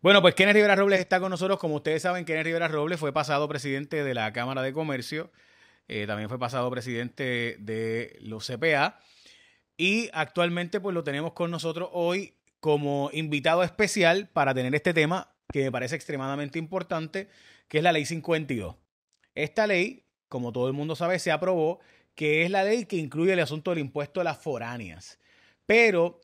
Bueno, pues Kenneth Rivera Robles está con nosotros. Como ustedes saben, Kenneth Rivera Robles fue pasado presidente de la Cámara de Comercio, eh, también fue pasado presidente de los CPA y actualmente pues lo tenemos con nosotros hoy como invitado especial para tener este tema que me parece extremadamente importante, que es la Ley 52. Esta ley, como todo el mundo sabe, se aprobó, que es la ley que incluye el asunto del impuesto a las foráneas. Pero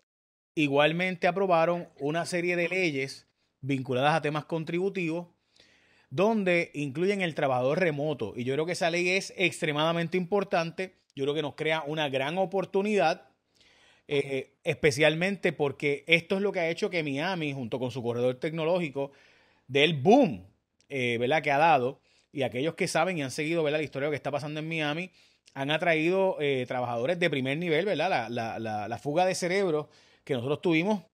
igualmente aprobaron una serie de leyes vinculadas a temas contributivos, donde incluyen el trabajador remoto. Y yo creo que esa ley es extremadamente importante. Yo creo que nos crea una gran oportunidad, eh, eh, especialmente porque esto es lo que ha hecho que Miami, junto con su corredor tecnológico, del boom eh, que ha dado, y aquellos que saben y han seguido ¿verdad? la historia de lo que está pasando en Miami, han atraído trabajadores de primer nivel, ¿verdad? La, la, la, la fuga de cerebros que nosotros tuvimos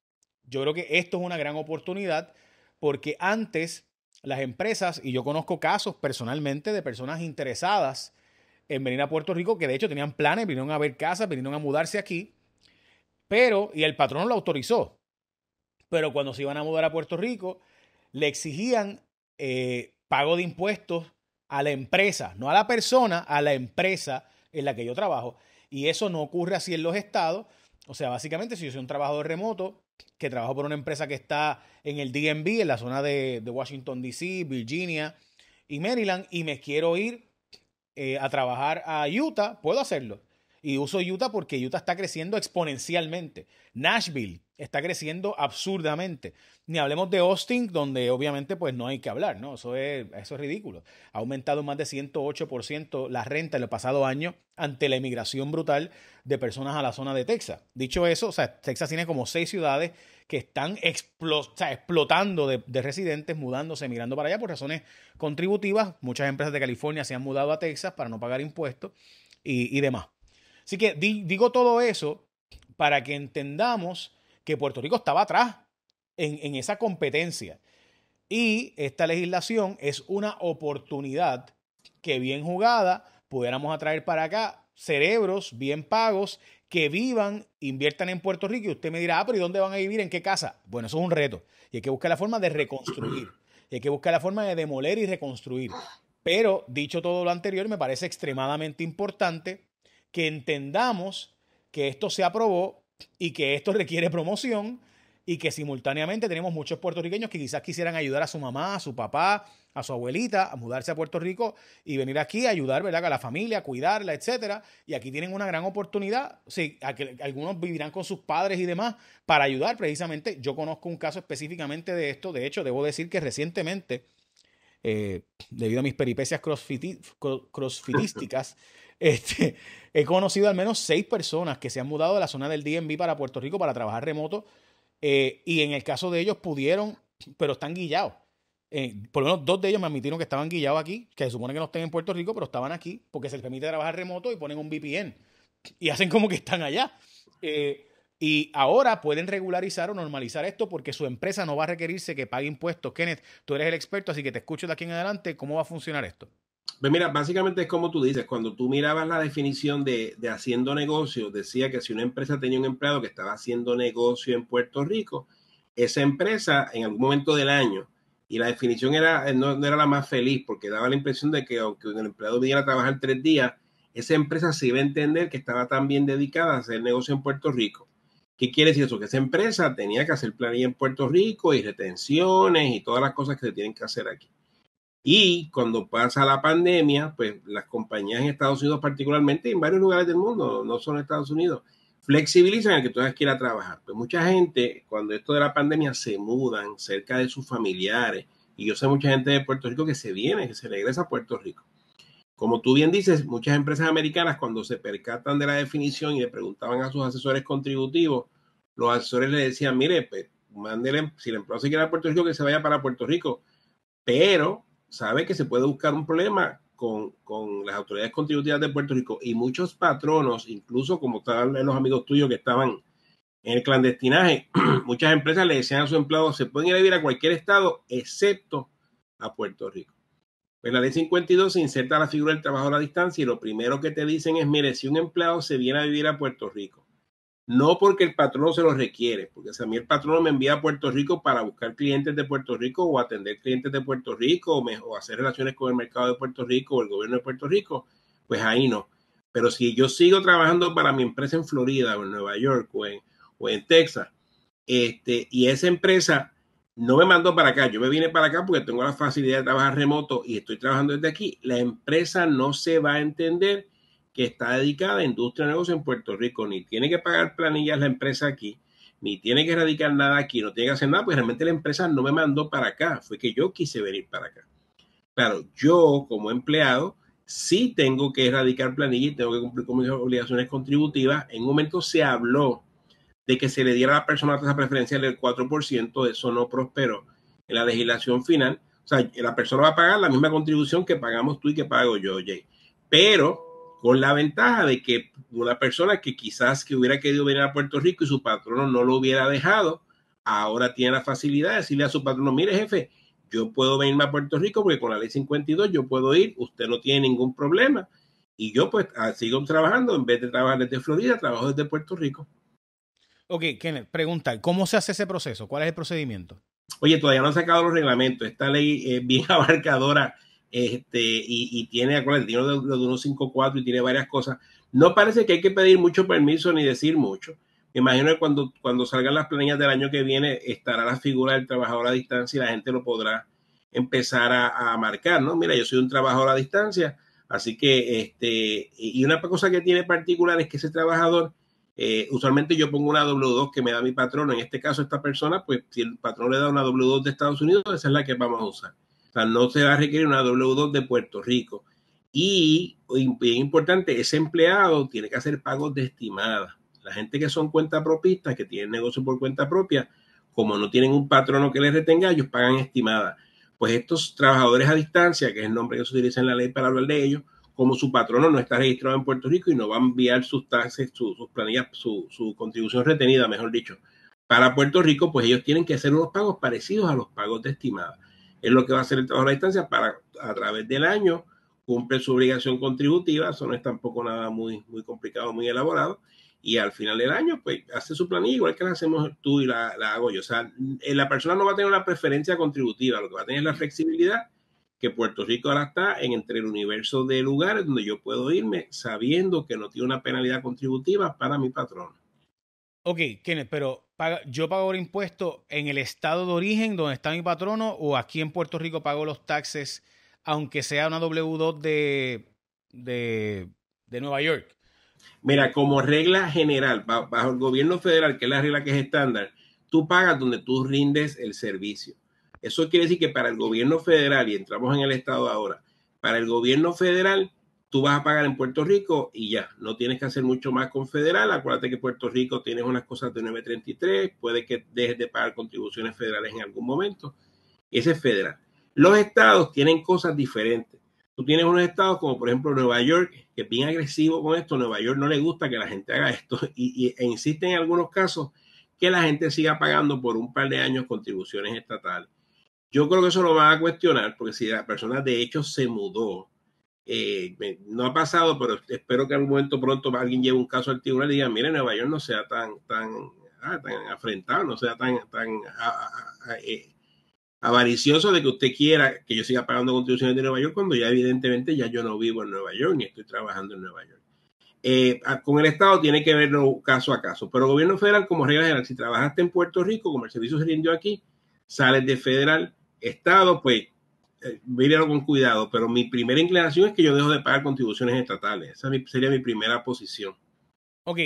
yo creo que esto es una gran oportunidad porque antes las empresas, y yo conozco casos personalmente de personas interesadas en venir a Puerto Rico, que de hecho tenían planes, vinieron a ver casas, vinieron a mudarse aquí, pero, y el patrón lo autorizó, pero cuando se iban a mudar a Puerto Rico, le exigían eh, pago de impuestos a la empresa, no a la persona, a la empresa en la que yo trabajo. Y eso no ocurre así en los estados. O sea, básicamente, si yo soy un trabajador remoto, que trabajo por una empresa que está en el DMV, en la zona de, Washington, D.C., Virginia y Maryland, y me quiero ir eh, a trabajar a Utah, puedo hacerlo. Y uso Utah porque Utah está creciendo exponencialmente. Nashville, está creciendo absurdamente. Ni hablemos de Austin, donde obviamente pues no hay que hablar, ¿no? Eso es, eso es ridículo. Ha aumentado más de 108% la renta en los pasados años ante la emigración brutal de personas a la zona de Texas. Dicho eso, o sea, Texas tiene como seis ciudades que están explotando de, residentes, mudándose, mirando para allá por razones contributivas. Muchas empresas de California se han mudado a Texas para no pagar impuestos y, demás. Así que digo todo eso para que entendamos que Puerto Rico estaba atrás en, esa competencia. Y esta legislación es una oportunidad que bien jugada pudiéramos atraer para acá cerebros bien pagos que vivan, inviertan en Puerto Rico y usted me dirá, ah, pero ¿y dónde van a vivir? ¿En qué casa? Bueno, eso es un reto. Y hay que buscar la forma de reconstruir. Y hay que buscar la forma de demoler y reconstruir. Pero, dicho todo lo anterior, me parece extremadamente importante que entendamos que esto se aprobó y que esto requiere promoción y que simultáneamente tenemos muchos puertorriqueños que quizás quisieran ayudar a su mamá, a su papá, a su abuelita a mudarse a Puerto Rico y venir aquí a ayudar ¿verdad? a la familia, a cuidarla, etcétera. Y aquí tienen una gran oportunidad. algunos vivirán con sus padres y demás para ayudar precisamente. Yo conozco un caso específicamente de esto. De hecho, debo decir que recientemente, eh, debido a mis peripecias crossfitísticas, este, he conocido al menos seis personas que se han mudado de la zona del DMV para Puerto Rico para trabajar remoto eh, y en el caso de ellos pudieron, pero están guillados. Eh, por lo menos dos de ellos me admitieron que estaban guillados aquí, que se supone que no estén en Puerto Rico, pero estaban aquí porque se les permite trabajar remoto y ponen un VPN y hacen como que están allá. Eh, y ahora pueden regularizar o normalizar esto porque su empresa no va a requerirse que pague impuestos. Kenneth, tú eres el experto, así que te escucho de aquí en adelante. ¿Cómo va a funcionar esto? Pues mira, básicamente es como tú dices, cuando tú mirabas la definición de, haciendo negocio, decía que si una empresa tenía un empleado que estaba haciendo negocio en Puerto Rico, esa empresa en algún momento del año, y la definición era, eh, no, era la más feliz porque daba la impresión de que aunque el empleado viniera a trabajar tres días, esa empresa se iba a entender que estaba tan bien dedicada a hacer negocio en Puerto Rico. ¿Qué quiere decir eso? Que esa empresa tenía que hacer planilla en Puerto Rico y retenciones y todas las cosas que se tienen que hacer aquí. Y cuando pasa la pandemia, pues las compañías en Estados Unidos particularmente, en varios lugares del mundo, no solo en Estados Unidos, flexibilizan el que tú quieras trabajar. Pues mucha gente, cuando esto de la pandemia, se mudan cerca de sus familiares. Y yo sé mucha gente de Puerto Rico que se viene, que se regresa a Puerto Rico. Como tú bien dices, muchas empresas americanas cuando se percatan de la definición y le preguntaban a sus asesores contributivos, los asesores le decían, mire, pues, mándele, si la empresa se quiere a Puerto Rico, que se vaya para Puerto Rico. Pero sabe que se puede buscar un problema con, las autoridades contributivas de Puerto Rico y muchos patronos, incluso como tal los amigos tuyos que estaban en el clandestinaje, muchas empresas le decían a sus empleados, se pueden ir a vivir a cualquier estado excepto a Puerto Rico. Pues la ley 52 se inserta la figura del trabajo a la distancia y lo primero que te dicen es, mire, si un empleado se viene a vivir a Puerto Rico no porque el patrón se lo requiere, porque si a mí el patrono me envía a Puerto Rico para buscar clientes de Puerto Rico o atender clientes de Puerto Rico o, hacer relaciones con el mercado de Puerto Rico o el gobierno de Puerto Rico, pues ahí no. Pero si yo sigo trabajando para mi empresa en Florida o en Nueva York o en, o en Texas, este, y esa empresa no me mandó para acá, yo me vine para acá porque tengo la facilidad de trabajar remoto y estoy trabajando desde aquí, la empresa no se va a entender está dedicada a industria de negocio en Puerto Rico. Ni tiene que pagar planillas la empresa aquí, ni tiene que erradicar nada aquí, no tiene que hacer nada, pues realmente la empresa no me mandó para acá, fue que yo quise venir para acá. Claro, yo como empleado sí tengo que erradicar planilla y tengo que cumplir con mis obligaciones contributivas. En un momento se habló de que se le diera a la persona tasa preferencial del 4%, eso no prosperó en la legislación final. O sea, la persona va a pagar la misma contribución que pagamos tú y que pago yo, Jay. Pero con la ventaja de que una persona que quizás que hubiera querido venir a Puerto Rico y su patrono no lo hubiera dejado, ahora tiene la facilidad de decirle a su patrono, mire jefe, yo puedo venirme a Puerto Rico porque con la ley 52 yo puedo ir, usted no tiene ningún problema. Y yo pues ah, sigo trabajando, en vez de trabajar desde Florida, trabajo desde Puerto Rico. Ok, Kenneth, pregunta, ¿cómo se hace ese proceso? ¿Cuál es el procedimiento? Oye, todavía no han sacado los reglamentos. Esta ley es bien abarcadora este, y, tiene, acuérdense, tiene de, de 1.54 y tiene varias cosas. No parece que hay que pedir mucho permiso ni decir mucho. Me imagino que cuando, cuando salgan las planillas del año que viene estará la figura del trabajador a distancia y la gente lo podrá empezar a, a marcar, ¿no? Mira, yo soy un trabajador a distancia, así que, este, y una cosa que tiene particular es que ese trabajador, eh, usualmente yo pongo una W2 que me da mi patrón, en este caso esta persona, pues si el patrón le da una W2 de Estados Unidos, esa es la que vamos a usar. O sea, no se va a requerir una W2 de Puerto Rico. Y, bien importante, ese empleado tiene que hacer pagos de estimada. La gente que son cuenta propistas, que tienen negocio por cuenta propia, como no tienen un patrono que les retenga, ellos pagan estimada. Pues estos trabajadores a distancia, que es el nombre que se utiliza en la ley para hablar de ellos, como su patrono no está registrado en Puerto Rico y no va a enviar sus taxes, sus, planillas, su, contribución retenida, mejor dicho, para Puerto Rico, pues ellos tienen que hacer unos pagos parecidos a los pagos de estimada es lo que va a hacer el trabajo a distancia para a través del año cumple su obligación contributiva, eso no es tampoco nada muy, muy complicado, muy elaborado, y al final del año, pues hace su planilla igual que la hacemos tú y la, la hago yo. O sea, eh, la persona no va a tener una preferencia contributiva, lo que va a tener es la flexibilidad que Puerto Rico ahora está en entre el universo de lugares donde yo puedo irme sabiendo que no tiene una penalidad contributiva para mi patrón. Ok, Kenneth, pero yo pago el impuesto en el estado de origen donde está mi patrono o aquí en Puerto Rico pago los taxes, aunque sea una W2 de, de Nueva York. Mira, como regla general, bajo el gobierno federal, que es la regla que es estándar, tú pagas donde tú rindes el servicio. Eso quiere decir que para el gobierno federal, y entramos en el estado ahora, para el gobierno federal, tú vas a pagar en Puerto Rico y ya, no tienes que hacer mucho más con federal. Acuérdate que Puerto Rico tienes unas cosas de 933, puede que dejes de pagar contribuciones federales en algún momento. Ese es federal. Los estados tienen cosas diferentes. Tú tienes unos estados como por ejemplo Nueva York, que es bien agresivo con esto. Nueva York no le gusta que la gente haga esto y, e insiste en algunos casos que la gente siga pagando por un par de años contribuciones estatales. Yo creo que eso lo va a cuestionar porque si la persona de hecho se mudó eh, no ha pasado, pero espero que en algún momento pronto alguien lleve un caso al tribunal y diga, mire, Nueva York no sea tan, tan, ah, afrentado, no sea tan, tan eh, avaricioso de que usted quiera que yo siga pagando contribuciones de Nueva York cuando ya evidentemente ya yo no vivo en Nueva York ni estoy trabajando en Nueva York. Eh, con el Estado tiene que verlo caso a caso, pero el gobierno federal como regla general, si trabajaste en Puerto Rico, como el servicio se rindió aquí, sales de federal, Estado, pues Mire eh, míralo con cuidado, pero mi primera inclinación es que yo dejo de pagar contribuciones estatales. Esa sería mi primera posición. Ok,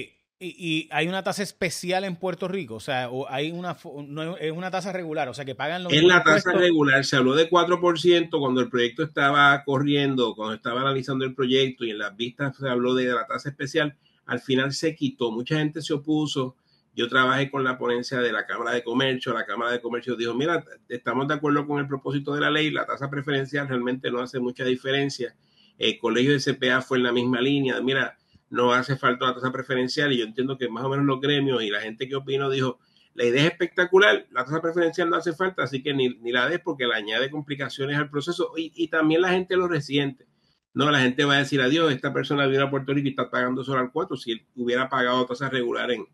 y, hay una tasa especial en Puerto Rico, o sea, hay una, no, es una tasa regular, o sea, que pagan los... Es la tasa regular, se habló de 4% cuando el proyecto estaba corriendo, cuando estaba analizando el proyecto y en las vistas se habló de la tasa especial, al final se quitó, mucha gente se opuso, yo trabajé con la ponencia de la Cámara de Comercio, la Cámara de Comercio dijo, mira, estamos de acuerdo con el propósito de la ley, la tasa preferencial realmente no hace mucha diferencia. El colegio de CPA fue en la misma línea, mira, no hace falta la tasa preferencial y yo entiendo que más o menos los gremios y la gente que opino dijo, la idea es espectacular, la tasa preferencial no hace falta, así que ni, ni la des porque le añade complicaciones al proceso y, también la gente lo resiente. No, la gente va a decir, adiós, esta persona vino a Puerto Rico y está pagando solo al 4, si hubiera pagado tasa regular en,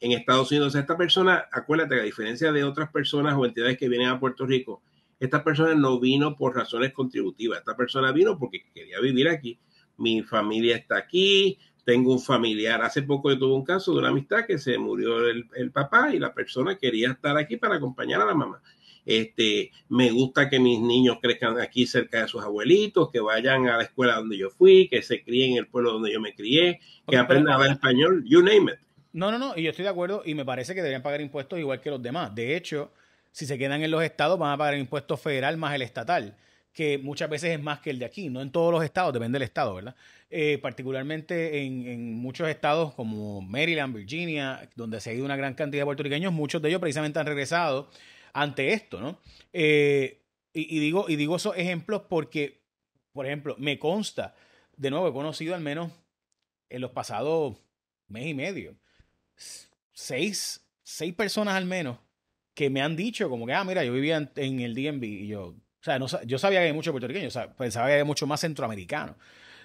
en Estados Unidos. esta persona, acuérdate que a diferencia de otras personas o entidades que vienen a Puerto Rico, esta persona no vino por razones contributivas, esta persona vino porque quería vivir aquí. Mi familia está aquí, tengo un familiar. Hace poco yo tuve un caso de una amistad que se murió el, papá y la persona quería estar aquí para acompañar a la mamá. Este, me gusta que mis niños crezcan aquí cerca de sus abuelitos, que vayan a la escuela donde yo fui, que se críen en el pueblo donde yo me crié, que aprendan español, you name it. No, no, no, y yo estoy de acuerdo y me parece que deberían pagar impuestos igual que los demás. De hecho, si se quedan en los estados van a pagar impuestos impuesto federal más el estatal, que muchas veces es más que el de aquí, no en todos los estados, depende del estado, ¿verdad? Eh, particularmente en, muchos estados como Maryland, Virginia, donde se ha ido una gran cantidad de puertorriqueños, muchos de ellos precisamente han regresado ante esto, ¿no? Eh, y, digo, y digo esos ejemplos porque, por ejemplo, me consta, de nuevo, he conocido al menos en los pasados mes y medio, seis, seis personas al menos que me han dicho como que, ah, mira, yo vivía en, el DMV y yo, o sea, no, yo sabía que hay muchos puertorriqueños, pensaba que hay mucho más centroamericanos,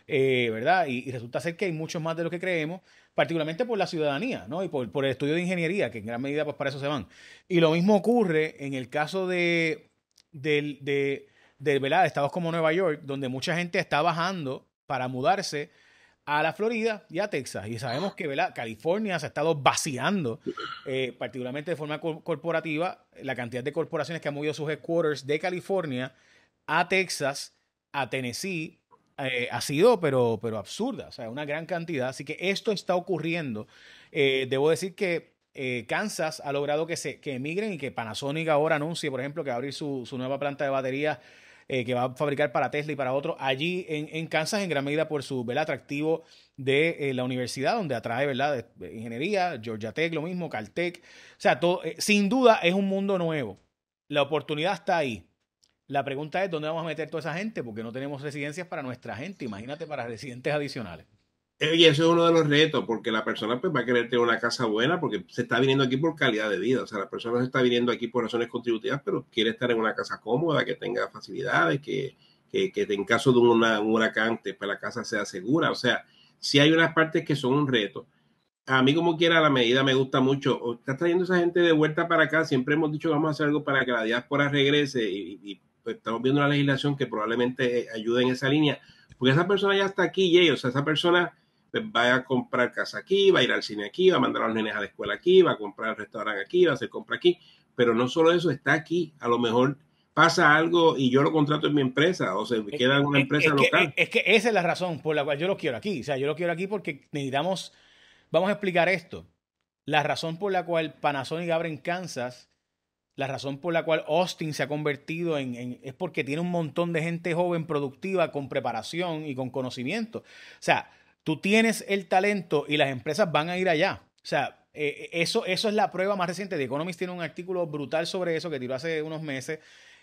eh, ¿verdad? Y, resulta ser que hay muchos más de lo que creemos, particularmente por la ciudadanía, ¿no? Y por, por el estudio de ingeniería, que en gran medida pues para eso se van. Y lo mismo ocurre en el caso de, del, de, de, ¿verdad? estados como Nueva York, donde mucha gente está bajando para mudarse a la Florida y a Texas. Y sabemos que California se ha estado vaciando, eh, particularmente de forma corporativa, la cantidad de corporaciones que han movido sus headquarters de California a Texas, a Tennessee, eh, ha sido pero, pero absurda, o sea, una gran cantidad. Así que esto está ocurriendo. Eh, debo decir que Kansas ha logrado que, se, que emigren y que Panasonic ahora anuncie, por ejemplo, que va a abrir su, su nueva planta de baterías eh, que va a fabricar para Tesla y para otros allí en, Kansas, en gran medida por su vela atractivo de eh, la universidad, donde atrae ¿verdad? De ingeniería, Georgia Tech, lo mismo, Caltech. O sea, todo, eh, sin duda es un mundo nuevo. La oportunidad está ahí. La pregunta es dónde vamos a meter toda esa gente, porque no tenemos residencias para nuestra gente. Imagínate para residentes adicionales. Eh, y eso es uno de los retos, porque la persona pues, va a querer tener una casa buena, porque se está viniendo aquí por calidad de vida. O sea, la persona se está viniendo aquí por razones contributivas, pero quiere estar en una casa cómoda, que tenga facilidades, que, que, que en caso de un huracán, pues, la casa sea segura. O sea, si sí hay unas partes que son un reto. A mí, como quiera, la medida me gusta mucho. está trayendo esa gente de vuelta para acá. Siempre hemos dicho vamos a hacer algo para que la diáspora regrese y, pues, estamos viendo una legislación que probablemente eh, ayude en esa línea. Porque esa persona ya está aquí, y o sea, esa persona pues, va a comprar casa aquí, va a ir al cine aquí, va a mandar a los nenes a la escuela aquí, va a comprar el restaurante aquí, va a hacer compra aquí. Pero no solo eso, está aquí. A lo mejor pasa algo y yo lo contrato en mi empresa o se queda en una empresa local. es, que esa es la razón por la cual yo lo quiero aquí. O sea, yo lo quiero aquí porque necesitamos, vamos a explicar esto. La razón por la cual Panasonic abre en Kansas, la razón por la cual Austin se ha convertido en, en es porque tiene un montón de gente joven, productiva, con preparación y con conocimiento. O sea, tú tienes el talento y las empresas van a ir allá. O sea, eh, eh, eso, eso es la prueba más reciente. The Economist tiene un artículo brutal sobre eso que tiró hace unos meses.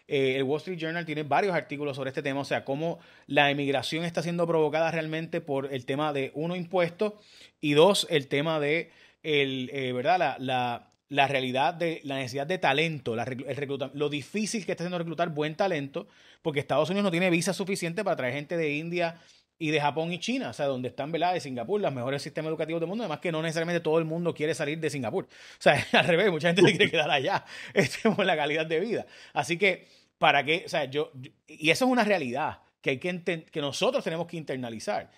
Eh, el Wall Street Journal tiene varios artículos sobre este tema, o sea, cómo la emigración está siendo provocada realmente por el tema de, uno, impuestos y dos, el tema de, el, ¿verdad? La, realidad de la necesidad de talento, lo difícil que está haciendo reclutar buen talento, porque Estados Unidos no tiene visa suficiente para traer gente de India, y de Japón y China, o sea, donde están, ¿verdad? De Singapur, los mejores sistemas educativos del mundo, además que no necesariamente todo el mundo quiere salir de Singapur. O sea, al revés, mucha gente se quiere quedar allá este, por la calidad de vida. Así que, ¿para qué? O sea, yo, y eso es una realidad que, hay que, que nosotros tenemos que internalizar.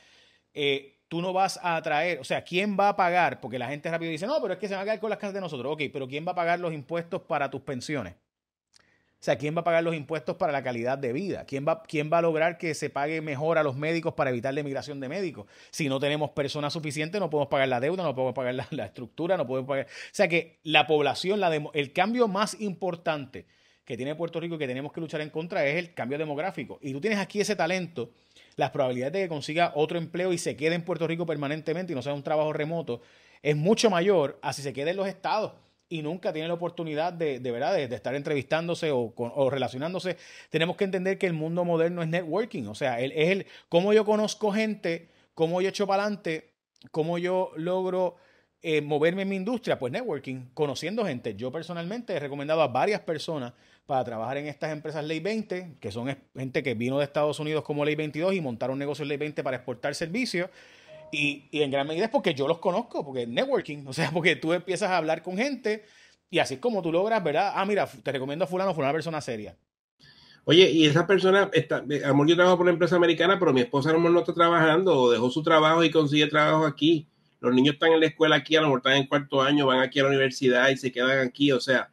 Eh, tú no vas a atraer, o sea, ¿quién va a pagar? Porque la gente rápido dice, no, pero es que se van a quedar con las casas de nosotros. Ok, pero ¿quién va a pagar los impuestos para tus pensiones? O sea, ¿quién va a pagar los impuestos para la calidad de vida? ¿Quién va, quién va a lograr que se pague mejor a los médicos para evitar la emigración de médicos? Si no tenemos personas suficientes, no podemos pagar la deuda, no podemos pagar la, estructura, no podemos pagar... O sea que la población, la el cambio más importante que tiene Puerto Rico y que tenemos que luchar en contra es el cambio demográfico. Y tú tienes aquí ese talento, las probabilidades de que consiga otro empleo y se quede en Puerto Rico permanentemente y no sea un trabajo remoto es mucho mayor a si se quede en los estados y nunca tiene la oportunidad de, de, ¿verdad? de, estar entrevistándose o, relacionándose. Tenemos que entender que el mundo moderno es networking, o sea, es el cómo yo conozco gente, cómo yo echo para adelante, cómo yo logro eh, moverme en mi industria, pues networking, conociendo gente. Yo personalmente he recomendado a varias personas para trabajar en estas empresas Ley 20, que son gente que vino de Estados Unidos como Ley 22 y montaron negocios Ley 20 para exportar servicios. Y, en gran medida es porque yo los conozco, porque networking, o sea, porque tú empiezas a hablar con gente y así es como tú logras, ¿verdad? Ah, mira, te recomiendo a fulano, fulano, una persona seria. Oye, y esa persona, está, eh, amor, yo trabajo por una empresa americana, pero mi esposa a lo no está trabajando o dejó su trabajo y consigue trabajo aquí. Los niños están en la escuela aquí, a lo mejor están en cuarto año, van aquí a la universidad y se quedan aquí. O sea,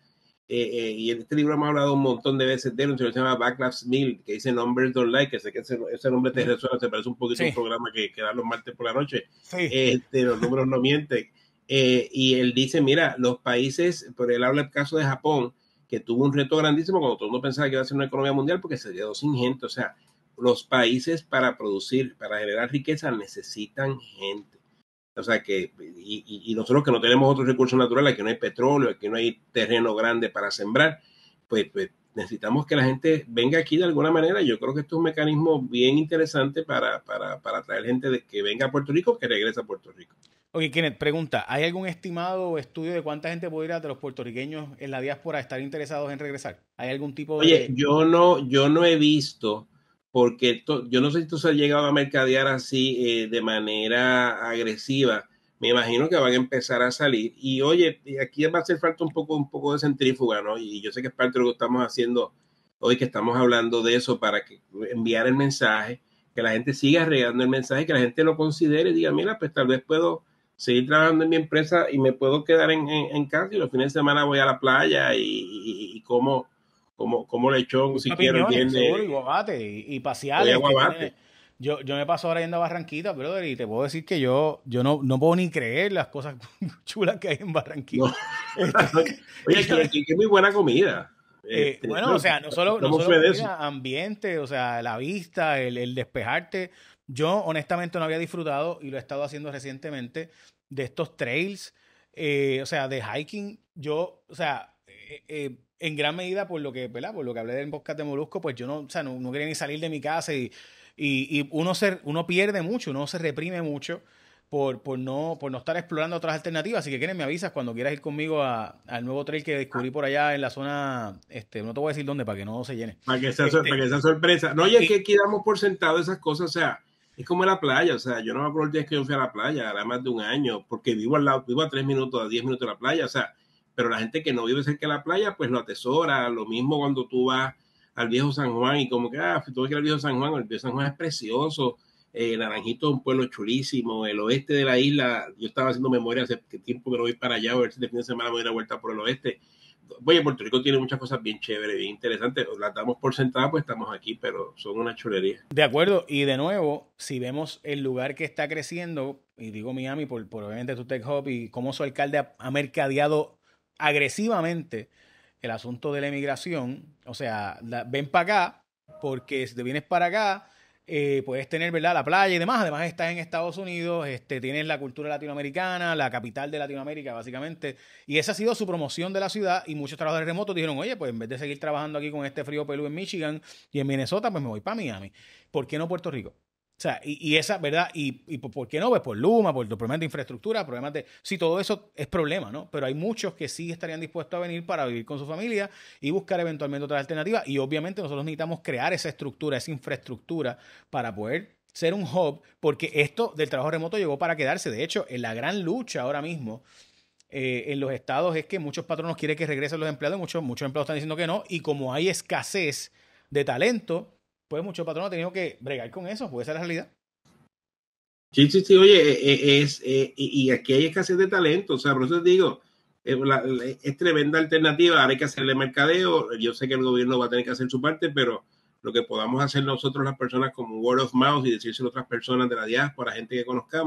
eh, eh, y en este libro hemos hablado un montón de veces de él, que se llama Backlash Mill, que dice Numbers Don't Like, que sé que ese, nombre te resuena, se parece un poquito un programa que, que los martes por la noche, sí. Este, los números no mienten. Eh, y él dice, mira, los países, por él habla el caso de Japón, que tuvo un reto grandísimo cuando todo el mundo pensaba que iba a ser una economía mundial porque se quedó sin gente. O sea, los países para producir, para generar riqueza necesitan gente. O sea que, y, nosotros que no tenemos otros recursos naturales, que no hay petróleo, que no hay terreno grande para sembrar, pues, pues, necesitamos que la gente venga aquí de alguna manera. Yo creo que esto es un mecanismo bien interesante para, para, para atraer gente de, que venga a Puerto Rico, que regresa a Puerto Rico. Oye, Kenneth, pregunta, ¿hay algún estimado estudio de cuánta gente podría de los puertorriqueños en la diáspora estar interesados en regresar? ¿Hay algún tipo de...? Oye, yo no, yo no he visto porque yo no sé si tú se ha llegado a mercadear así eh, de manera agresiva. Me imagino que van a empezar a salir. Y oye, aquí va a hacer falta un poco, un poco de centrífuga, ¿no? Y yo sé que es parte de lo que estamos haciendo hoy, que estamos hablando de eso para que, enviar el mensaje, que la gente siga regando el mensaje, que la gente lo considere y diga, mira, pues tal vez puedo seguir trabajando en mi empresa y me puedo quedar en, casa y los fines de semana voy a la playa y, y, y como como, como lechón, si quiero viene. y guabate, y, y este, yo, yo me paso ahora yendo a Barranquita, brother, y te puedo decir que yo, yo no, no puedo ni creer las cosas chulas que hay en Barranquita. Oye, que, que, muy buena comida. Eh, este, bueno, o sea, no solo, no solo ambiente, o sea, la vista, el, despejarte. Yo honestamente no había disfrutado, y lo he estado haciendo recientemente, de estos trails, eh, o sea, de hiking. Yo, o sea, eh, eh en gran medida por lo que, Por lo que hablé del podcast de Molusco, pues yo no, o sea, no, quería ni salir de mi casa y, y, uno, se, uno pierde mucho, uno se reprime mucho por, por, no, por no estar explorando otras alternativas. Así que, quieres Me avisas cuando quieras ir conmigo al nuevo trail que descubrí por allá en la zona, este, no te voy a decir dónde, para que no se llene. Para que sea, este, sorpresa. No, y es que quedamos por sentado esas cosas, o sea, es como la playa, o sea, yo no me acuerdo el día que yo fui a la playa, era más de un año, porque vivo al lado, vivo a tres minutos, a diez minutos de la playa, o sea, pero la gente que no vive cerca de la playa, pues lo atesora. Lo mismo cuando tú vas al viejo San Juan y como que, ah, tú ves que el viejo San Juan, el viejo San Juan es precioso. Eh, Naranjito es un pueblo chulísimo, el oeste de la isla, yo estaba haciendo memoria hace tiempo que no voy para allá, a ver si el fin de semana voy a dar vuelta por el oeste. Oye, Puerto Rico tiene muchas cosas bien chéveres, bien interesantes, las damos por sentada pues estamos aquí, pero son una chulería. De acuerdo, y de nuevo, si vemos el lugar que está creciendo, y digo Miami por, obviamente tu Tech Hub y cómo su alcalde ha, ha mercadeado agresivamente el asunto de la emigración. O sea, ven para acá, porque si te vienes para acá, eh, puedes tener, ¿verdad?, la playa y demás. Además, estás en Estados Unidos, este, tienes la cultura latinoamericana, la capital de Latinoamérica, básicamente. Y esa ha sido su promoción de la ciudad. Y muchos trabajadores remotos dijeron, oye, pues en vez de seguir trabajando aquí con este frío pelú en Michigan y en Minnesota, pues me voy para Miami. ¿Por qué no Puerto Rico? O sea, y, esa, ¿verdad? Y, y por, qué no? Pues por Luma, por los problemas de infraestructura, problemas de... Sí, todo eso es problema, ¿no? Pero hay muchos que sí estarían dispuestos a venir para vivir con su familia y buscar eventualmente otra alternativa. Y obviamente nosotros necesitamos crear esa estructura, esa infraestructura para poder ser un hub, porque esto del trabajo remoto llegó para quedarse. De hecho, en la gran lucha ahora mismo eh, en los estados es que muchos patronos quieren que regresen los empleados muchos, muchos empleados están diciendo que no. Y como hay escasez de talento, pues mucho patrón ha tenido que bregar con eso, puede ser la realidad. Sí, sí, sí, oye, eh, eh, es, eh, y aquí hay escasez de talento, o sea, por eso digo, es, tremenda alternativa, ahora hay que hacerle mercadeo, yo sé que el gobierno va a tener que hacer su parte, pero lo que podamos hacer nosotros las personas como word of mouth y decirse a otras personas de la diáspora, gente que conozcamos,